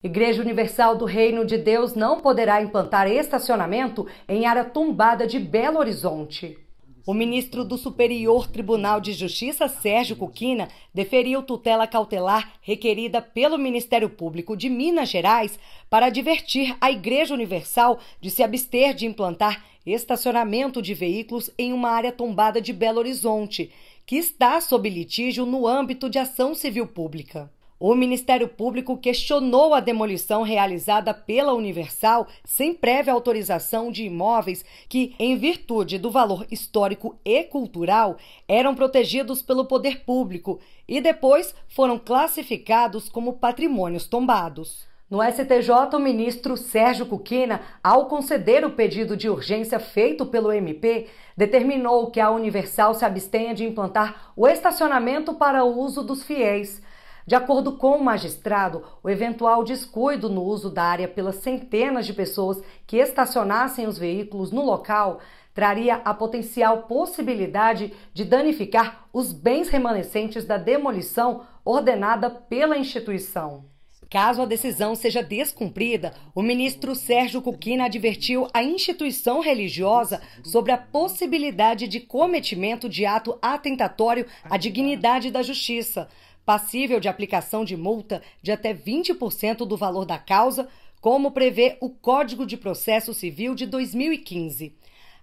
Igreja Universal do Reino de Deus não poderá implantar estacionamento em área tombada de Belo Horizonte. O ministro do Superior Tribunal de Justiça, Sérgio Cuquina, deferiu tutela cautelar requerida pelo Ministério Público de Minas Gerais para advertir a Igreja Universal de se abster de implantar estacionamento de veículos em uma área tombada de Belo Horizonte, que está sob litígio no âmbito de ação civil pública. O Ministério Público questionou a demolição realizada pela Universal sem prévia autorização de imóveis que, em virtude do valor histórico e cultural, eram protegidos pelo poder público e depois foram classificados como patrimônios tombados. No STJ, o ministro Sérgio Cuquina, ao conceder o pedido de urgência feito pelo MP, determinou que a Universal se abstenha de implantar o estacionamento para o uso dos fiéis. De acordo com o magistrado, o eventual descuido no uso da área pelas centenas de pessoas que estacionassem os veículos no local traria a potencial possibilidade de danificar os bens remanescentes da demolição ordenada pela instituição. Caso a decisão seja descumprida, o ministro Sérgio Cuquina advertiu a instituição religiosa sobre a possibilidade de cometimento de ato atentatório à dignidade da justiça passível de aplicação de multa de até 20% do valor da causa, como prevê o Código de Processo Civil de 2015.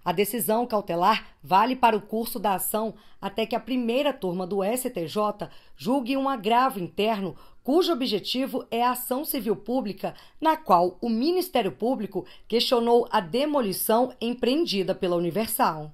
A decisão cautelar vale para o curso da ação até que a primeira turma do STJ julgue um agravo interno cujo objetivo é a ação civil pública na qual o Ministério Público questionou a demolição empreendida pela Universal.